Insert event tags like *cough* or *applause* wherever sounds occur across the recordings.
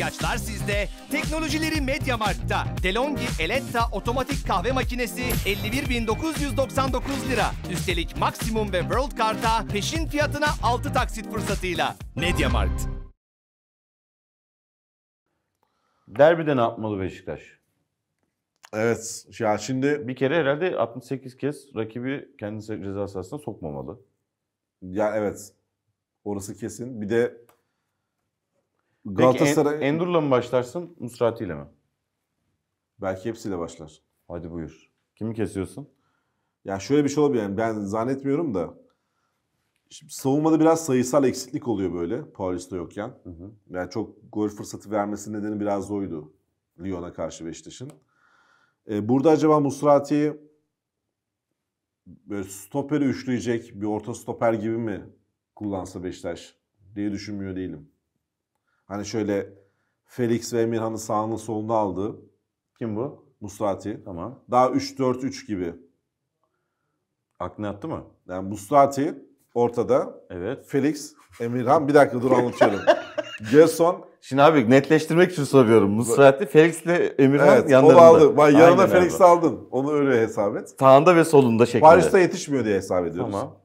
ihtiyaçlar sizde. Teknolojileri Mediamarkt'ta. Delonghi Eletta otomatik kahve makinesi 51.999 lira. Üstelik maximum ve World Kart'a peşin fiyatına 6 taksit fırsatıyla. Mediamarkt. Derbide ne yapmalı Beşiktaş? Evet. Ya şimdi Bir kere herhalde 68 kez rakibi kendisi ceza sahasına sokmamalı. ya evet. Orası kesin. Bir de Galatasaray... Peki Endur'la mı başlarsın, Musrati ile mi? Belki hepsiyle başlar. Hadi buyur. Kimi kesiyorsun? Ya şöyle bir şey olabilir yani ben zannetmiyorum da Şimdi savunmada biraz sayısal eksiklik oluyor böyle Paris'te yokken. Hı hı. Yani çok gol fırsatı vermesi nedeni biraz oydu. Lyon'a karşı Beşiktaş'ın. Ee, burada acaba Musrati böyle stoperi üçleyecek bir orta stoper gibi mi kullansa Beşiktaş diye düşünmüyor değilim. Hani şöyle Felix ve Emirhan'ın sağını solunu aldı Kim bu? Musrati. Tamam. Daha 3-4-3 gibi. aklını attı mı? Yani Musrati ortada. Evet. Felix, Emirhan. Bir dakika dur anlatıyorum. *laughs* Gerson. Şimdi abi netleştirmek için soruyorum. Musrati, Felix ile Emirhan evet, yanlarında. Evet aldı. Bak yanına Felix aldın. Onu öyle hesap et. Sağında ve solunda şeklinde. Paris'te yetişmiyor diye hesap ediyoruz. Tamam.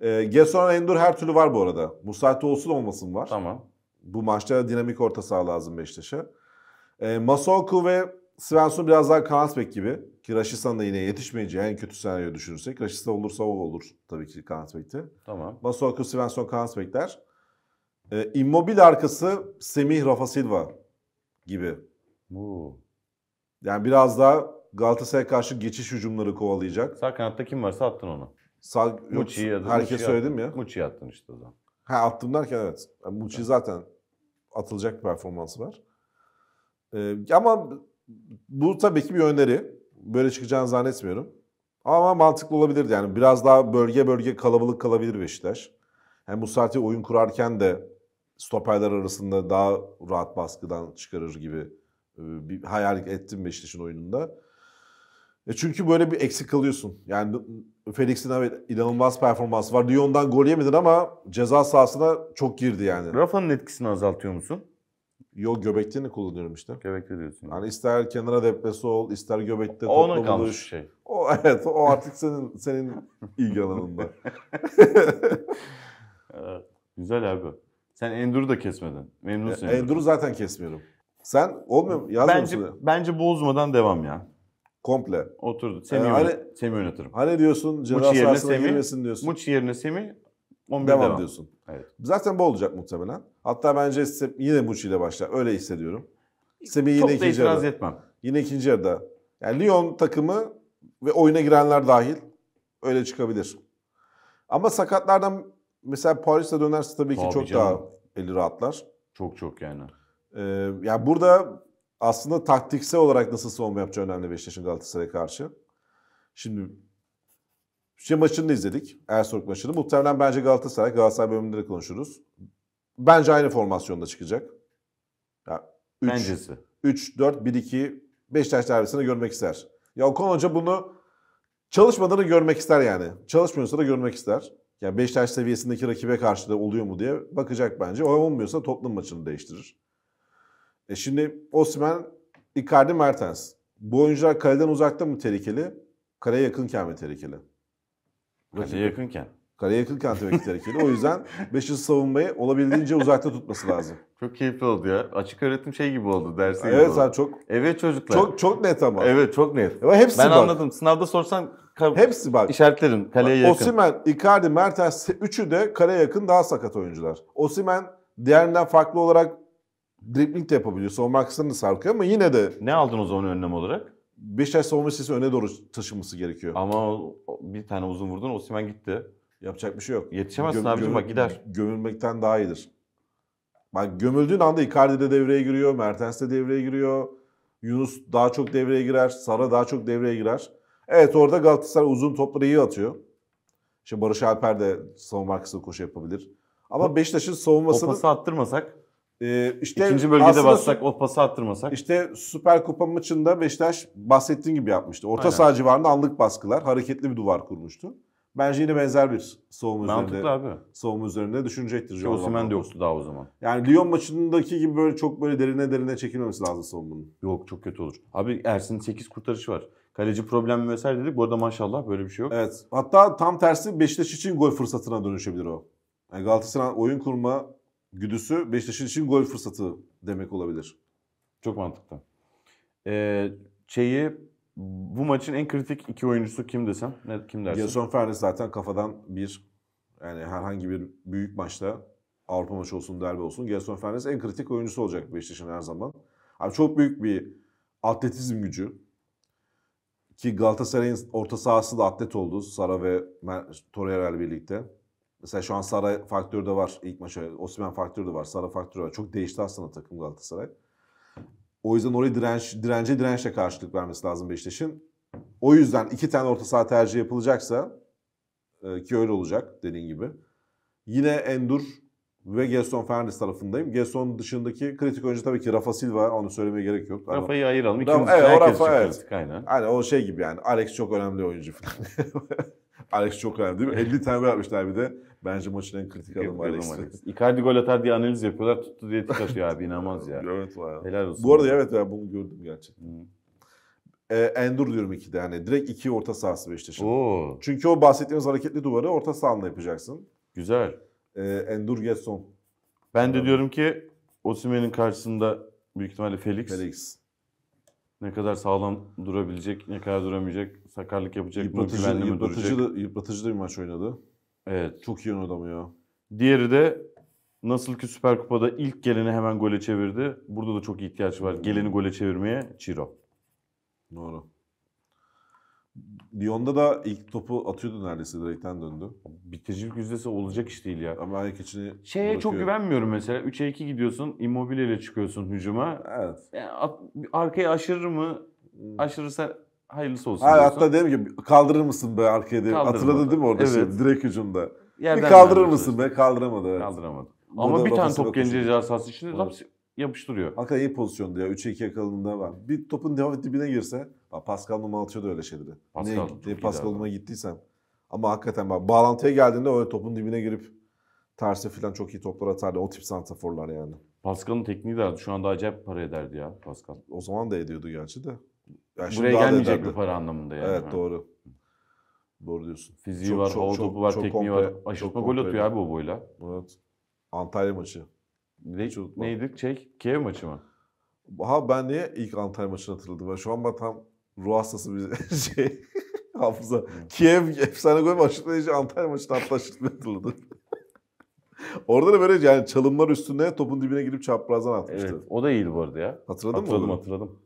Ee, Gerson Endur her türlü var bu arada. Musrati olsun olmasın var. Tamam. Bu maçta dinamik orta saha lazım Beşiktaş'a. E, Masoku ve Svensson biraz daha Kansbek gibi. Ki Raşistan da yine yetişmeyeceği en kötü senaryo düşünürsek. Raşistan olursa o olur tabii ki Kansbek'te. Tamam. Masoku, Svensson, Kansbekler. E, immobil arkası Semih Rafa Silva gibi. Oo. Yani biraz daha Galatasaray'a karşı geçiş hücumları kovalayacak. Sağ kanatta kim varsa attın onu. Sağ, Muçi'yi herkes Muçi söyledim ya. Muçi'yi attın işte o zaman. Ha attım derken evet. Yani Muçi zaten atılacak bir performansı var. Ee, ama bu tabii ki bir öneri. Böyle çıkacağını zannetmiyorum. Ama mantıklı olabilirdi yani. Biraz daha bölge bölge kalabalık kalabilir Beşiktaş. Hem bu saati oyun kurarken de stoperler arasında daha rahat baskıdan çıkarır gibi e, bir hayal ettim Beşiktaş'ın oyununda. E çünkü böyle bir eksik kalıyorsun. Yani Felix'in evet inanılmaz performansı var. Lyon'dan gol yemedin ama ceza sahasına çok girdi yani. Rafa'nın etkisini azaltıyor musun? Yo göbekliğini kullanıyorum işte. Göbekli diyorsun. Yani ister kenara depresi ol, ister göbekte o topla kalmış buluş. şey. O evet o artık senin senin ilgi alanında. *laughs* *laughs* güzel abi. Sen Endur'u da kesmedin. Memnunsun. E, Endur'u zaten kesmiyorum. Sen olmuyor mu? Yazmıyor bence, musun? Bence bozmadan devam ya. Komple. Oturdu. E, Semih, yani hani, Semih oynatırım. Hani diyorsun ceza yerine Semih, girmesin diyorsun. Muç yerine Semih 11 devam, devam diyorsun. Evet. Zaten bu olacak muhtemelen. Hatta bence yine Muç ile başlar. Öyle hissediyorum. Semih yine Çok ikinci da itiraz yarıda. etmem. Yine ikinci yarıda. Yani Lyon takımı ve oyuna girenler dahil öyle çıkabilir. Ama sakatlardan mesela Paris'e dönerse tabii ki tabii çok canım. daha eli rahatlar. Çok çok yani. Ee, yani burada aslında taktiksel olarak nasıl savunma yapacağı önemli Beşiktaş'ın Galatasaray'a karşı. Şimdi şey maçını da izledik. Ersoy maçını. Muhtemelen bence Galatasaray, Galatasaray bölümünde de konuşuruz. Bence aynı formasyonda çıkacak. Yani 3, Bencesi. 3, 4, 1, 2 Beşiktaş derbisini görmek ister. Ya Okan Hoca bunu çalışmadığını görmek ister yani. Çalışmıyorsa da görmek ister. Yani Beşiktaş seviyesindeki rakibe karşı da oluyor mu diye bakacak bence. O olmuyorsa toplum maçını değiştirir. E şimdi Osman, Icardi, Mertens. Bu oyuncular kaleden uzakta mı tehlikeli? Kaleye yakınken mi tehlikeli? Kaleye hani yakınken. Kaleye yakınken tabii tehlikeli. O yüzden 5. *laughs* savunmayı olabildiğince uzakta tutması lazım. Çok keyifli oldu ya. Açık öğretim şey gibi oldu dersi gibi Evet oldu. çok. Evet çocuklar. Çok çok net ama. Evet çok net. Ama hepsi ben bak. anladım. Sınavda sorsan hepsi bak. işaretlerim kaleye yakın. Osimen, Icardi, Mertens üçü de kaleye yakın daha sakat oyuncular. Osimen diğerinden farklı olarak Dribbling de yapabiliyor. Savunma arkasından da sarkıyor ama yine de... Ne aldın o zaman önlem olarak? Beşiktaş savunma sesi öne doğru taşınması gerekiyor. Ama bir tane uzun vurdun Osimhen gitti. Yapacak bir şey yok. Yetişemezsin Göm, abicim bak gider. Gömülmekten daha iyidir. Bak gömüldüğün anda Icardi de devreye giriyor, Mertens de devreye giriyor. Yunus daha çok devreye girer, Sara daha çok devreye girer. Evet orada Galatasaray uzun topları iyi atıyor. İşte Barış Alper de savunma arkasında koşu yapabilir. Ama Beşiktaş'ın savunmasını... O pası attırmasak ee, işte İkinci bölgede bassak, o pası attırmasak. İşte Süper Kupa maçında Beşiktaş bahsettiğin gibi yapmıştı. Orta Aynen. saha civarında anlık baskılar, hareketli bir duvar kurmuştu. Bence yine benzer bir savunma üzerinde. abi. Savunma üzerinde düşünecektir. Osimhen de yoktu daha o zaman. Yani Lyon maçındaki gibi böyle çok böyle derine derine çekilmemesi lazım savunmanın. Yok çok kötü olur. Abi Ersin'in 8 kurtarışı var. Kaleci problem vesaire dedik. Bu arada maşallah böyle bir şey yok. Evet. Hatta tam tersi Beşiktaş için gol fırsatına dönüşebilir o. Yani Galatasaray oyun kurma güdüsü Beşiktaş için gol fırsatı demek olabilir. Çok mantıklı. Ee, şeyi bu maçın en kritik iki oyuncusu kim desem? Ne, kim dersin? Gerson Fernandes zaten kafadan bir yani herhangi bir büyük maçta Avrupa maçı olsun, derbi olsun. Gerson Fernandes en kritik oyuncusu olacak Beşiktaş'ın her zaman. Abi çok büyük bir atletizm gücü. Ki Galatasaray'ın orta sahası da atlet oldu. Sara ve Torreira birlikte. Mesela şu an Saray faktörü de var ilk maça. Osman faktörü de var. Saray faktörü var. Çok değişti aslında takım Galatasaray. O yüzden oraya direnç, dirence dirençle karşılık vermesi lazım Beşiktaş'ın. O yüzden iki tane orta saha tercih yapılacaksa e, ki öyle olacak dediğin gibi. Yine Endur ve Gerson Fernandes tarafındayım. Gerson dışındaki kritik oyuncu tabii ki Rafa Silva. Onu söylemeye gerek yok. Rafa'yı ayıralım. Rafa, evet, Rafa, evet. Aynen. Aynen o şey gibi yani. Alex çok önemli oyuncu falan. *laughs* Alex çok önemli değil mi? 50 tane gol atmışlar bir de. Bence maçın en kritik adamı Alex. Alex. Icardi gol atar diye analiz yapıyorlar. Tuttu diye tıkaşıyor abi. inanmaz ya. *laughs* evet var. Helal olsun. Bu arada bana. evet ya bunu gördüm gerçekten. Hı. Ee, Endur diyorum iki de. Hani direkt iki orta sahası Beşiktaş'ın. Oo. Çünkü o bahsettiğimiz hareketli duvarı orta sahanla yapacaksın. Güzel. Ee, Endur Gerson. Ben de diyorum ki Osimen'in karşısında büyük ihtimalle Felix. Felix ne kadar sağlam durabilecek, ne kadar duramayacak, sakarlık yapacak yıpratıcı, mı, güvenli mi yıpratıcı duracak? Da, yıpratıcı da bir maç oynadı. Evet. Çok iyi oynadı ama ya. Diğeri de nasıl ki Süper Kupa'da ilk geleni hemen gole çevirdi. Burada da çok ihtiyaç var. Hmm. Geleni gole çevirmeye Çiro. Doğru. Lyon'da da ilk topu atıyordu neredeyse direkten döndü. Bitiricilik yüzdesi olacak iş değil ya. Ama ayak içini Şeye bırakıyor. çok güvenmiyorum mesela. 3'e 2 gidiyorsun, Immobile ile çıkıyorsun hücuma. Evet. Yani at, arkaya aşırır mı? Hmm. Aşırırsa hayırlısı olsun. Hayır, hatta dedim ki kaldırır mısın be arkaya dedim. Hatırladın değil mi orada evet. şey, direkt hücumda. Yerden bir kaldırır mısın be? Kaldıramadı. Evet. Kaldıramadı. Ama Burada bir tane top gelince cezası içinde evet yapıştırıyor. Hakikaten iyi pozisyonda ya. 3'e 2 yakaladığında var. Bir topun devam dibine girse. Bak Pascal Numa da öyle şeyleri. Pascal, ne, Pascal Numa gittiysem. Ama hakikaten bak bağlantıya geldiğinde öyle topun dibine girip tersi falan çok iyi toplar atardı. O tip santraforlar yani. Pascal'ın tekniği de şu anda acayip para ederdi ya Pascal. O zaman da ediyordu gerçi de. Yani Buraya gelmeyecek bir para anlamında yani. Evet doğru. Doğru diyorsun. Fiziği çok, var, hava topu var, çok tekniği komple, var. Aşırtma gol atıyor abi o boyla. Evet. Antalya maçı. Neydi? Çocuklar. Neydi? Şey, Kiev maçı mı? Ha ben niye ilk Antalya maçını hatırladım? Ben şu an ben tam ruh hastası bir *laughs* şey hafıza. Kiev efsane gol başlıklayıcı Antalya maçını hatta şimdi hatırladım. *laughs* Orada da böyle yani çalımlar üstüne topun dibine girip çaprazdan atmıştı. Evet, o da iyiydi bu arada ya. Hatırladın hatırladım, mı? Hatırladım hatırladım.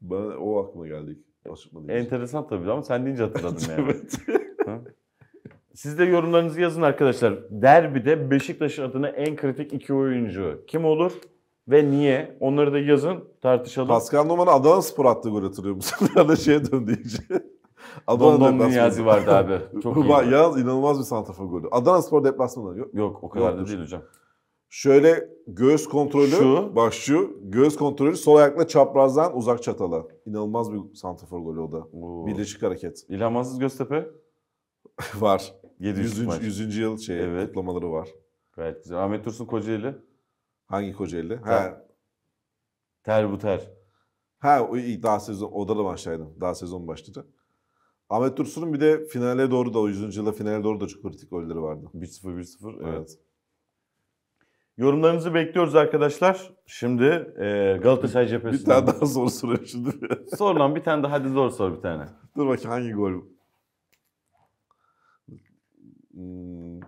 Ben o aklıma geldi. Açıkma Enteresan tabii ama sen deyince hatırladım *laughs* yani. evet. Siz de yorumlarınızı yazın arkadaşlar. Derbide Beşiktaş'ın adına en kritik iki oyuncu kim olur? ve niye? Onları da yazın tartışalım. Pascal Numan Adana Spor attı gol hatırlıyor musun? ya *laughs* da şeye döndü iyice. Adana Don Niyazi vardı abi. *laughs* Çok iyi. Yalnız inanılmaz bir santrafor golü. Adana Spor deplasmanı yok. Yok o kadar da değil hocam. Şöyle göğüs kontrolü, şu. bak göğüs kontrolü sol ayakla çaprazdan uzak çatala. İnanılmaz bir santrafor golü o da. Oo. Birleşik hareket. İlham Göztepe? *laughs* Var. 700 100. maç. 100. yıl şey Evet. kutlamaları var. Gayet güzel. Ahmet Dursun Kocaeli. Hangi Kocaeli? Ha. Ter bu ter. Ha o daha sezon orada da maçtaydım. Daha sezon başladı. Ahmet Dursun'un bir de finale doğru da o 100. yıla finale doğru da çok kritik golleri vardı. 1-0 1-0. Evet. Evet. Yorumlarınızı bekliyoruz arkadaşlar. Şimdi e, Galatasaray cephesinden. Bir tane daha soru soruyor şimdi. Sor lan bir tane daha hadi zor sor bir tane. Dur bakayım hangi gol?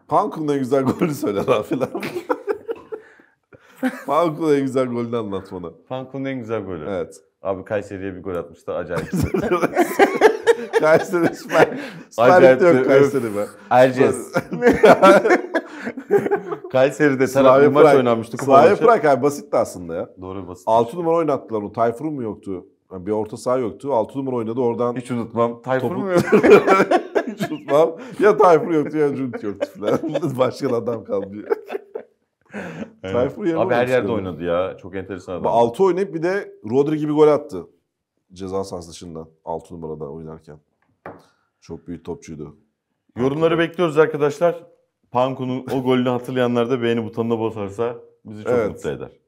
Pankun hmm, en güzel *laughs* golü söyle lan filan. *laughs* Pankun en güzel golünü anlat bana. Pankun'un en güzel golü. Evet. Abi Kayseri'ye bir gol atmıştı. Acayip. *laughs* Kayseri Süper. Süper Lig yok Kayseri be. Erciyes. Kayseri'de taraflı maç Pırak. oynanmıştı. Slavia Prag abi basitti aslında ya. Doğru basit. 6 numara oynattılar onu. Tayfur'un mu yoktu? Yani bir orta saha yoktu. 6 numara oynadı oradan. Hiç unutmam. Tayfur topu... mu yoktu? Susmam. *laughs* Ya Tayfur yoktu ya Cünt yoktu falan. *laughs* Başka adam kalmıyor. Evet. Tayfur yerine Abi her yerde istedim. oynadı ya. Çok enteresan adam. 6 oynayıp bir de Rodri gibi gol attı. Ceza sahası dışından 6 numarada oynarken. Çok büyük topçuydu. Yorumları bekliyoruz arkadaşlar. Panku'nun o golünü hatırlayanlar da beğeni butonuna basarsa bizi çok evet. mutlu eder.